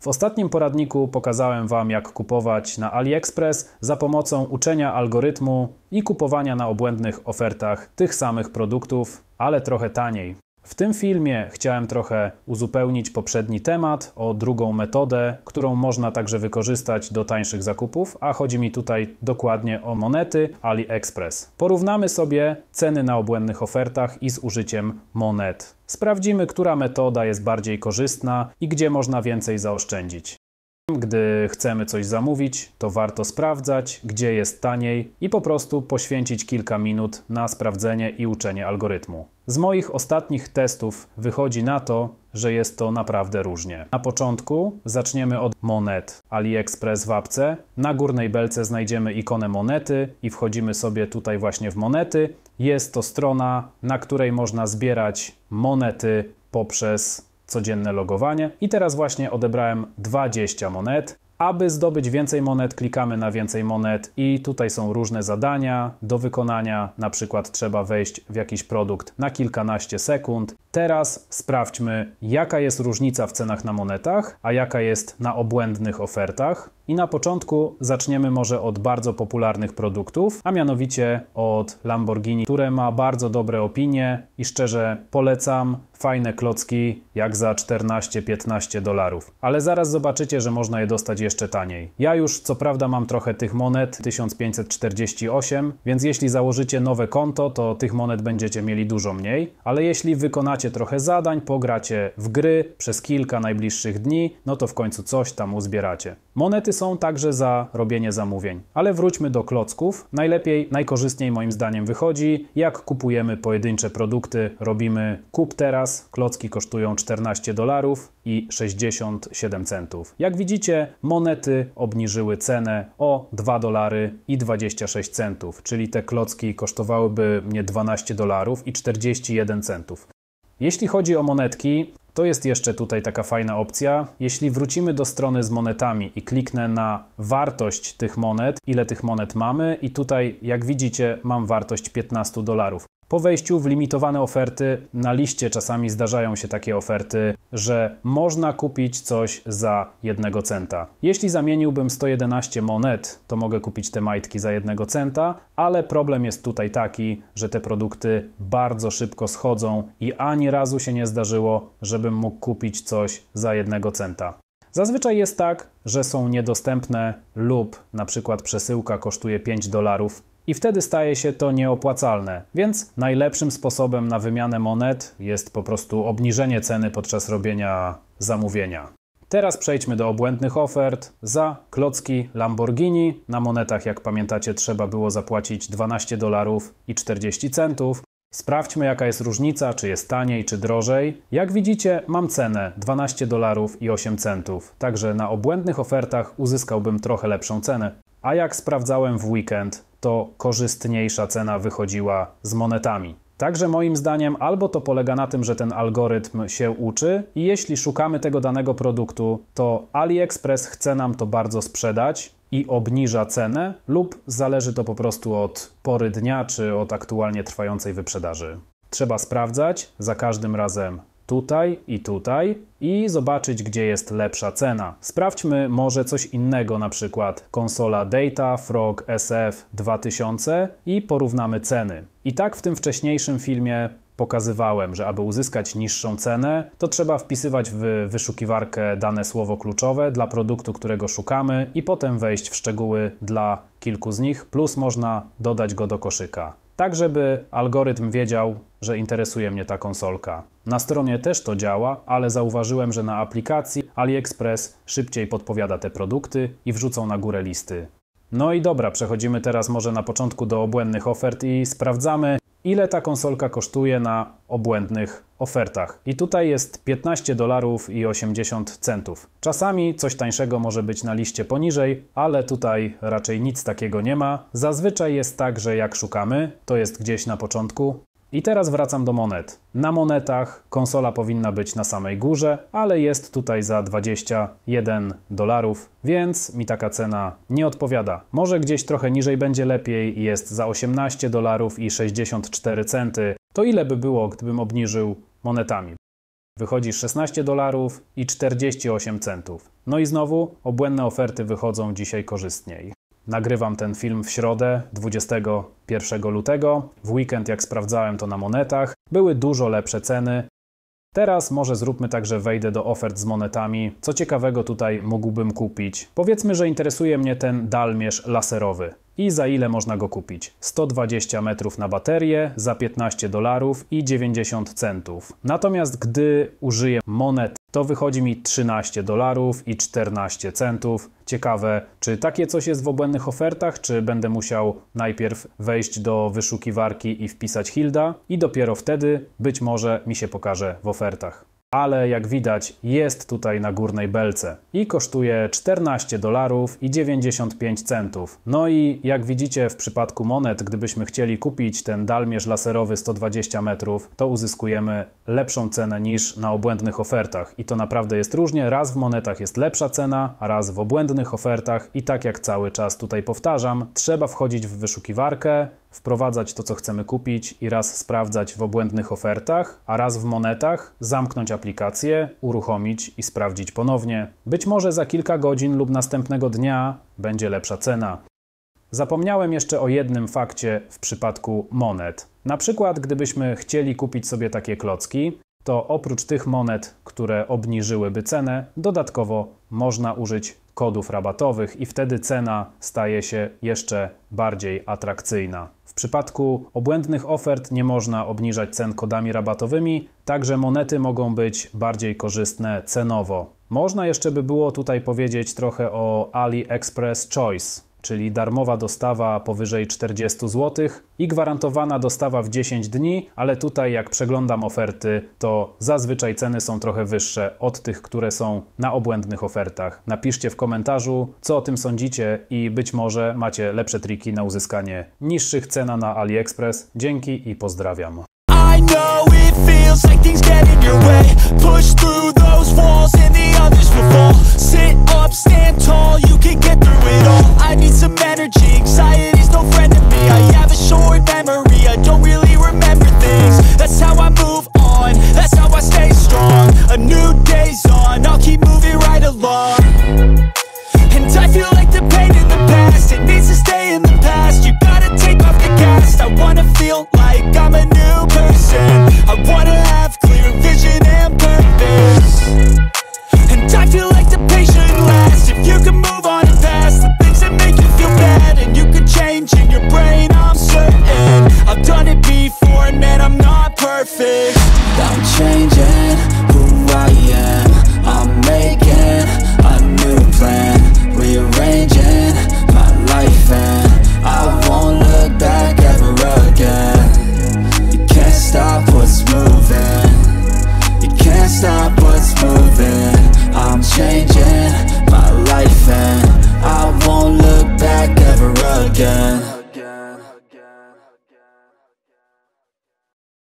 W ostatnim poradniku pokazałem Wam, jak kupować na AliExpress za pomocą uczenia algorytmu i kupowania na obłędnych ofertach tych samych produktów, ale trochę taniej. W tym filmie chciałem trochę uzupełnić poprzedni temat o drugą metodę, którą można także wykorzystać do tańszych zakupów, a chodzi mi tutaj dokładnie o monety AliExpress. Porównamy sobie ceny na obłędnych ofertach i z użyciem monet. Sprawdzimy, która metoda jest bardziej korzystna i gdzie można więcej zaoszczędzić. Gdy chcemy coś zamówić, to warto sprawdzać, gdzie jest taniej i po prostu poświęcić kilka minut na sprawdzenie i uczenie algorytmu. Z moich ostatnich testów wychodzi na to, że jest to naprawdę różnie. Na początku zaczniemy od monet AliExpress w apce. Na górnej belce znajdziemy ikonę monety i wchodzimy sobie tutaj właśnie w monety. Jest to strona, na której można zbierać monety poprzez codzienne logowanie. I teraz właśnie odebrałem 20 monet. Aby zdobyć więcej monet, klikamy na więcej monet i tutaj są różne zadania do wykonania. Na przykład trzeba wejść w jakiś produkt na kilkanaście sekund Teraz sprawdźmy, jaka jest różnica w cenach na monetach, a jaka jest na obłędnych ofertach. I na początku zaczniemy może od bardzo popularnych produktów, a mianowicie od Lamborghini, które ma bardzo dobre opinie i szczerze polecam fajne klocki jak za 14-15 dolarów. Ale zaraz zobaczycie, że można je dostać jeszcze taniej. Ja już co prawda mam trochę tych monet 1548, więc jeśli założycie nowe konto, to tych monet będziecie mieli dużo mniej, ale jeśli wykonacie macie trochę zadań, pogracie w gry przez kilka najbliższych dni, no to w końcu coś tam uzbieracie. Monety są także za robienie zamówień. Ale wróćmy do klocków. Najlepiej, najkorzystniej moim zdaniem wychodzi, jak kupujemy pojedyncze produkty. Robimy kup teraz, klocki kosztują 14 dolarów i 67 centów. Jak widzicie, monety obniżyły cenę o 2 dolary i 26 centów, czyli te klocki kosztowałyby mnie 12 dolarów i 41 centów. Jeśli chodzi o monetki, to jest jeszcze tutaj taka fajna opcja. Jeśli wrócimy do strony z monetami i kliknę na wartość tych monet, ile tych monet mamy, i tutaj, jak widzicie, mam wartość 15 dolarów. Po wejściu w limitowane oferty na liście czasami zdarzają się takie oferty, że można kupić coś za jednego centa. Jeśli zamieniłbym 111 monet, to mogę kupić te majtki za jednego centa, ale problem jest tutaj taki, że te produkty bardzo szybko schodzą i ani razu się nie zdarzyło, żebym mógł kupić coś za jednego centa. Zazwyczaj jest tak, że są niedostępne lub na przykład przesyłka kosztuje 5 dolarów i wtedy staje się to nieopłacalne. Więc najlepszym sposobem na wymianę monet jest po prostu obniżenie ceny podczas robienia zamówienia. Teraz przejdźmy do obłędnych ofert. Za klocki Lamborghini na monetach, jak pamiętacie, trzeba było zapłacić 12 dolarów i 40 centów. Sprawdźmy jaka jest różnica, czy jest taniej, czy drożej. Jak widzicie, mam cenę 12 dolarów i 8 centów, także na obłędnych ofertach uzyskałbym trochę lepszą cenę. A jak sprawdzałem w weekend, to korzystniejsza cena wychodziła z monetami. Także moim zdaniem albo to polega na tym, że ten algorytm się uczy i jeśli szukamy tego danego produktu, to AliExpress chce nam to bardzo sprzedać i obniża cenę lub zależy to po prostu od pory dnia czy od aktualnie trwającej wyprzedaży. Trzeba sprawdzać za każdym razem tutaj i tutaj i zobaczyć, gdzie jest lepsza cena. Sprawdźmy może coś innego, na przykład konsola Data Frog SF 2000 i porównamy ceny. I tak w tym wcześniejszym filmie pokazywałem, że aby uzyskać niższą cenę, to trzeba wpisywać w wyszukiwarkę dane słowo kluczowe dla produktu, którego szukamy, i potem wejść w szczegóły dla kilku z nich, plus można dodać go do koszyka. Tak, żeby algorytm wiedział, że interesuje mnie ta konsolka. Na stronie też to działa, ale zauważyłem, że na aplikacji AliExpress szybciej podpowiada te produkty i wrzucą na górę listy. No i dobra, przechodzimy teraz może na początku do obłędnych ofert i sprawdzamy, ile ta konsolka kosztuje na obłędnych ofertach. I tutaj jest 15 dolarów i 80 centów. Czasami coś tańszego może być na liście poniżej, ale tutaj raczej nic takiego nie ma. Zazwyczaj jest tak, że jak szukamy, to jest gdzieś na początku, i teraz wracam do monet. Na monetach konsola powinna być na samej górze, ale jest tutaj za 21 dolarów, więc mi taka cena nie odpowiada. Może gdzieś trochę niżej będzie lepiej, jest za 18 dolarów i 64 centy. To ile by było, gdybym obniżył monetami? Wychodzi 16 dolarów i 48 centów. No i znowu obłędne oferty wychodzą dzisiaj korzystniej. Nagrywam ten film w środę 21 lutego. W weekend, jak sprawdzałem to na monetach, były dużo lepsze ceny. Teraz może zróbmy tak, że wejdę do ofert z monetami. Co ciekawego tutaj mógłbym kupić? Powiedzmy, że interesuje mnie ten dalmierz laserowy. I za ile można go kupić? 120 metrów na baterię za 15 dolarów i 90 centów. Natomiast gdy użyję monet to wychodzi mi 13 dolarów i 14 centów. Ciekawe, czy takie coś jest w obłędnych ofertach, czy będę musiał najpierw wejść do wyszukiwarki i wpisać Hilda i dopiero wtedy być może mi się pokaże w ofertach ale jak widać jest tutaj na górnej belce i kosztuje 14 dolarów i 95 centów. No i jak widzicie w przypadku monet, gdybyśmy chcieli kupić ten dalmierz laserowy 120 metrów, to uzyskujemy lepszą cenę niż na obłędnych ofertach i to naprawdę jest różnie, raz w monetach jest lepsza cena, a raz w obłędnych ofertach i tak jak cały czas tutaj powtarzam, trzeba wchodzić w wyszukiwarkę, wprowadzać to, co chcemy kupić i raz sprawdzać w obłędnych ofertach, a raz w monetach, zamknąć aplikację, uruchomić i sprawdzić ponownie. Być może za kilka godzin lub następnego dnia będzie lepsza cena. Zapomniałem jeszcze o jednym fakcie w przypadku monet. Na przykład, gdybyśmy chcieli kupić sobie takie klocki, to oprócz tych monet, które obniżyłyby cenę, dodatkowo można użyć kodów rabatowych i wtedy cena staje się jeszcze bardziej atrakcyjna. W przypadku obłędnych ofert nie można obniżać cen kodami rabatowymi, także monety mogą być bardziej korzystne cenowo. Można jeszcze by było tutaj powiedzieć trochę o AliExpress Choice czyli darmowa dostawa powyżej 40 zł i gwarantowana dostawa w 10 dni, ale tutaj jak przeglądam oferty, to zazwyczaj ceny są trochę wyższe od tych, które są na obłędnych ofertach. Napiszcie w komentarzu, co o tym sądzicie i być może macie lepsze triki na uzyskanie niższych cen na AliExpress. Dzięki i pozdrawiam. Push through those walls and the others will fall Sit up, stand tall I need some energy Anxiety